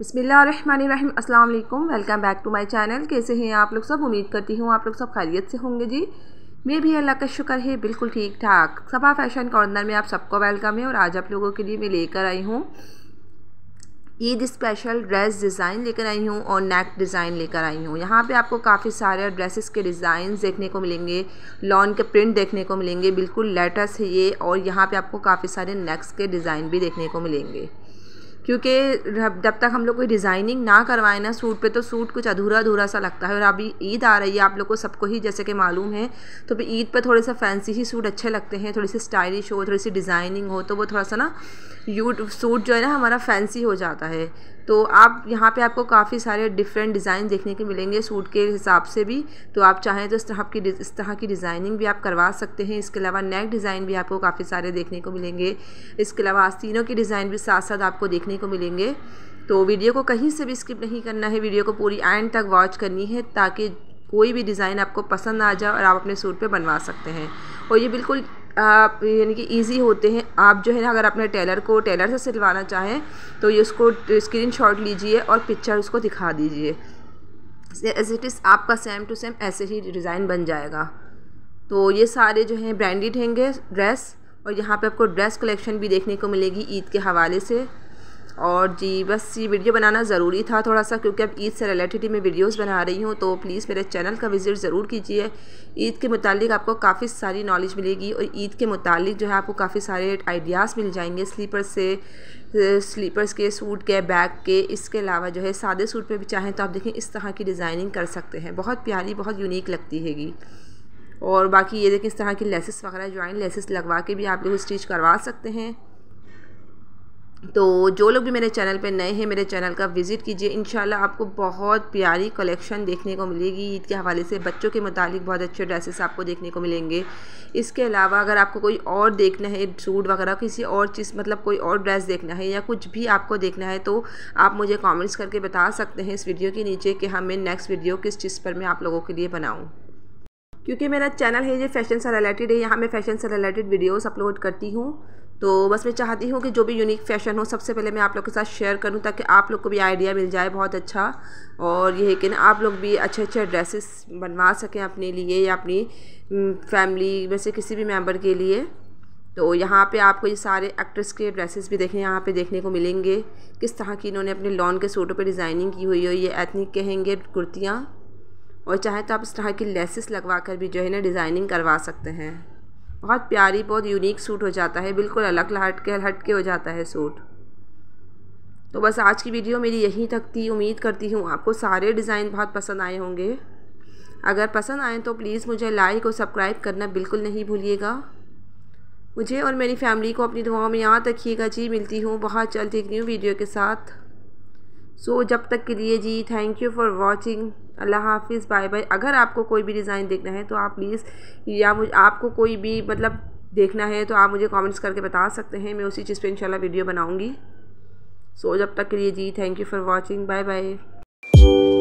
बसमिलीम अस्सलाम वालेकुम welcome back to my channel कैसे हैं आप लोग सब उम्मीद करती हूँ आप लोग सब खैरियत से होंगे जी मैं भी अल्लाह का शुक्र है बिल्कुल ठीक ठाक सभा फैशन कॉर्नर में आप सबको वेलकम है और आज आप लोगों के लिए मैं लेकर आई हूँ ईद स्पेशल ड्रेस डिज़ाइन लेकर आई हूँ और नेक डिज़ाइन लेकर आई हूँ यहाँ पे आपको काफ़ी सारे ड्रेसेस के डिज़ाइन देखने को मिलेंगे लॉन के प्रिंट देखने को मिलेंगे बिल्कुल लेटेस्ट है ये और यहाँ पे आपको काफ़ी सारे नेक्स के डिज़ाइन भी देखने को मिलेंगे क्योंकि जब तक हम लोग कोई डिज़ाइनिंग ना करवाएं ना सूट पे तो सूट कुछ अधूरा अधूरा सा लगता है और अभी ईद आ रही है आप लोग को सबको ही जैसे कि मालूम है तो ईद पर थोड़े सा फैंसी ही सूट अच्छे लगते हैं थोड़ी सी स्टाइलिश हो थोड़ी सी डिज़ाइनिंग हो तो वो थोड़ा सा ना यूट सूट जो है ना हमारा फैंसी हो जाता है तो आप यहाँ पे आपको काफ़ी सारे डिफरेंट डिज़ाइन देखने के मिलेंगे सूट के हिसाब से भी तो आप चाहें तो इस तरह की इस तरह की डिज़ाइनिंग भी आप करवा सकते हैं इसके अलावा नेक डिज़ाइन भी आपको काफ़ी सारे देखने को मिलेंगे इसके अलावा आस्तीनों के डिज़ाइन भी साथ साथ आपको देखने को मिलेंगे तो वीडियो को कहीं से भी स्किप नहीं करना है वीडियो को पूरी एंड तक वॉच करनी है ताकि कोई भी डिज़ाइन आपको पसंद आ जाए और आप अपने सूट पे बनवा सकते हैं और ये बिल्कुल आप यानी कि इजी होते हैं आप जो है ना अगर अपने टेलर को टेलर से सिलवाना चाहें तो ये उसको स्क्रीन शॉट लीजिए और पिक्चर उसको दिखा दीजिए एज इट इज़ आपका सेम टू सेम ऐसे ही डिज़ाइन बन जाएगा तो ये सारे जो हैं ब्रांडेड हैंगे ड्रेस और यहाँ पे आपको ड्रेस कलेक्शन भी देखने को मिलेगी ईद के हवाले से और जी बस ये वीडियो बनाना ज़रूरी था थोड़ा सा क्योंकि अब ईद से रिलेटेड मैं वीडियोस बना रही हूँ तो प्लीज़ मेरे चैनल का विज़िट ज़रूर कीजिए ईद के मुतालिक आपको काफ़ी सारी नॉलेज मिलेगी और ईद के मुतालिक जो है आपको काफ़ी सारे आइडियाज़ मिल जाएंगे स्लीपर से स्लीपर्स के सूट के बैग के इसके अलावा जो है सादे सूट पर भी चाहें तो आप देखें इस तरह की डिज़ाइनिंग कर सकते हैं बहुत प्यारी बहुत यूनिक लगती हैगी और बाकी ये देखें इस तरह की लेसेस वगैरह ज्वाइन लेसेस लगवा के भी आप लोग स्टिच करवा सकते हैं तो जो लोग भी मेरे चैनल पे नए हैं मेरे चैनल का विज़िट कीजिए इन आपको बहुत प्यारी कलेक्शन देखने को मिलेगी ईद के हवाले से बच्चों के मुतालिक बहुत अच्छे ड्रेसेस आपको देखने को मिलेंगे इसके अलावा अगर आपको कोई और देखना है सूट वगैरह किसी और चीज़ मतलब कोई और ड्रेस देखना है या कुछ भी आपको देखना है तो आप मुझे कॉमेंट्स करके बता सकते हैं इस वीडियो के नीचे कि हमें नेक्स्ट वीडियो किस चीज़ पर मैं आप लोगों के लिए बनाऊँ क्योंकि मेरा चैनल है ये फैशन से रिलेटेड है यहाँ मैं फ़ैशन से रिलेटेड वीडियोस अपलोड करती हूँ तो बस मैं चाहती हूँ कि जो भी यूनिक फैशन हो सबसे पहले मैं आप लोग के साथ शेयर करूँ ताकि आप लोग को भी आइडिया मिल जाए बहुत अच्छा और यह है कि ना आप लोग भी अच्छे अच्छे ड्रेसेस बनवा सकें अपने लिए या अपनी फैमिली में से किसी भी मेम्बर के लिए तो यहाँ पे आपको ये सारे एक्ट्रेस के ड्रेसेस भी देखें यहाँ पे देखने को मिलेंगे किस तरह की इन्होंने अपने लॉन के सूटों पे डिज़ाइनिंग की हुई है ये एथनिक कहेंगे कुर्तियाँ और चाहे तो आप इस तरह की लेसिस लगवा कर भी जो है ना डिज़ाइनिंग करवा सकते हैं बहुत प्यारी बहुत यूनिक सूट हो जाता है बिल्कुल अलग हट के हट के हो जाता है सूट तो बस आज की वीडियो मेरी यहीं तक थी उम्मीद करती हूँ आपको सारे डिज़ाइन बहुत पसंद आए होंगे अगर पसंद आए तो प्लीज़ मुझे लाइक और सब्सक्राइब करना बिल्कुल नहीं भूलिएगा मुझे और मेरी फैमिली को अपनी दुआओं में याद रखिएगा जी मिलती हूँ बहुत जल्द एक न्यू वीडियो के साथ सो so, जब तक के लिए जी थैंक यू फॉर वॉचिंग अल्लाह हाफिज़ बाय बाय अगर आपको कोई भी डिज़ाइन देखना है तो आप प्लीज़ या मुझ आपको कोई भी मतलब देखना है तो आप मुझे कमेंट्स करके बता सकते हैं मैं उसी चीज़ पे इंशाल्लाह वीडियो बनाऊँगी सो जब तक के लिए जी thank you for watching bye bye